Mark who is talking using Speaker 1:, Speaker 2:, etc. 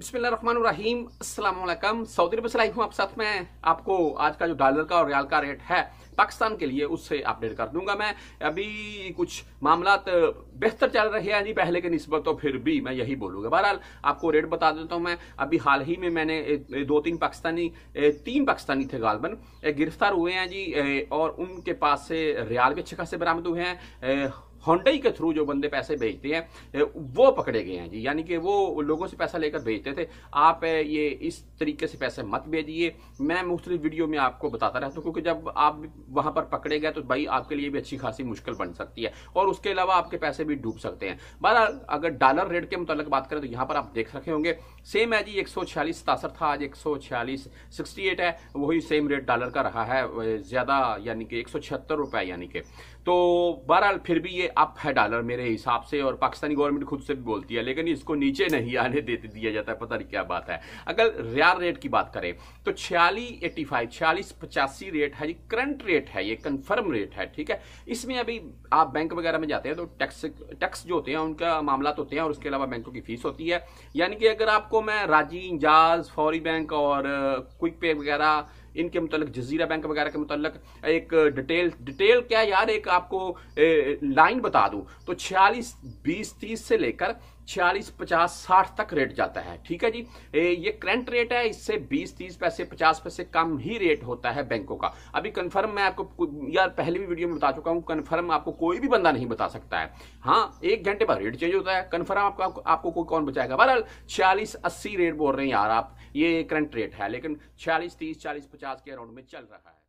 Speaker 1: बिस्मिल्लाहिर्रहमानिर्रहीम अस्सलाम वालेकुम सऊदी अरब से लाइव हूँ आप साथ में आपको आज का जो डॉलर का और रियाल का रेट है पाकिस्तान के लिए उससे अपडेट कर दूंगा मैं अभी कुछ मामला बेहतर चल रहे हैं जी पहले के नस्बत तो फिर भी मैं यही बोलूंगा बहरहाल आपको रेट बता देता हूँ मैं अभी हाल ही में मैंने दो तीन पाकिस्तानी तीन पाकिस्तानी थे गालबन गिरफ्तार हुए हैं जी और उनके पास से रियाल भी अच्छे खासे बरामद हुए हैं होंडई के थ्रू जो बंदे पैसे भेजते हैं वो पकड़े गए हैं जी यानी कि वो लोगों से पैसा लेकर भेजते थे आप ये इस तरीके से पैसे मत भेजिए मैं मुख्तलिफ वीडियो में आपको बताता रहता हूँ क्योंकि जब आप वहाँ पर पकड़े गए तो भाई आपके लिए भी अच्छी खासी मुश्किल बन सकती है और उसके अलावा आपके पैसे भी डूब सकते हैं बहरहाल अगर डॉलर रेट के मुतल बात करें तो यहाँ पर आप देख रखे होंगे सेम है जी एक सौ छियालीस सतासठ था आज एक सौ छियालीस सिक्सटी एट है वही सेम रेट डॉलर का रहा है ज़्यादा यानी कि एक सौ छिहत्तर रुपये यानी कि तो बहरहाल फिर भी ये अप है डॉलर मेरे हिसाब से और पाकिस्तानी गवर्नमेंट खुद से भी बोलती है लेकिन इसको नीचे नहीं आने दे दिया जाता है पता नहीं क्या बात है अगर रियाल रेट की बात करें तो छियालीस एटी फाइव छियालीस पचासी रेट है ये करंट रेट है ये कन्फर्म रेट है ठीक है इसमें अभी आप बैंक वगैरह में जाते हैं तो टैक्स टैक्स जो होते हैं उनका मामला होते हैं और उसके अलावा बैंकों की फीस होती है यानी कि अगर आपको मैं राजी इंजाज फौरी बैंक और क्विक पे वगैरह इनके मतलब जजीरा बैंक वगैरह के मतलब एक डिटेल डिटेल क्या यार एक आपको लाइन बता दूं तो छियालीस बीस तीस से लेकर छियालीस पचास साठ तक रेट जाता है ठीक है जी ये करंट रेट है इससे बीस तीस पैसे पचास पैसे कम ही रेट होता है बैंकों का अभी कंफर्म मैं आपको यार पहले भी वीडियो में बता चुका हूँ कंफर्म आपको कोई भी बंदा नहीं बता सकता है हाँ एक घंटे पर रेट चेंज होता है कंफर्म आपको, आपको कोई कौन बचाएगा बहरहाल छियालीस अस्सी रेट बोल रहे हैं यार आप ये करंट रेट है लेकिन छियालीस तीस चालीस पचास के अराउंड में चल रहा है